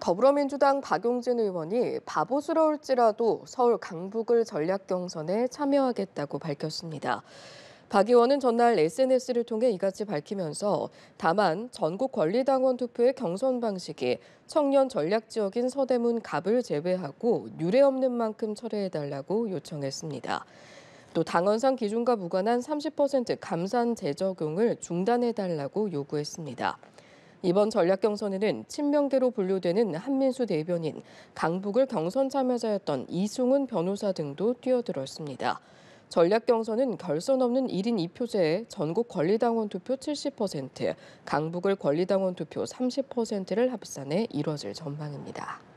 더불어민주당 박용진 의원이 바보스러울지라도 서울 강북을 전략 경선에 참여하겠다고 밝혔습니다. 박 의원은 전날 SNS를 통해 이같이 밝히면서 다만 전국 권리당원 투표의 경선 방식이 청년 전략 지역인 서대문 갑을 제외하고 유례 없는 만큼 철회해달라고 요청했습니다. 또 당원상 기준과 무관한 30% 감산 재적용을 중단해달라고 요구했습니다. 이번 전략 경선에는 친명계로 분류되는 한민수 대변인, 강북을 경선 참여자였던 이승훈 변호사 등도 뛰어들었습니다. 전략 경선은 결선 없는 1인 2표제에 전국 권리당원 투표 70%, 강북을 권리당원 투표 30%를 합산해 이뤄질 전망입니다.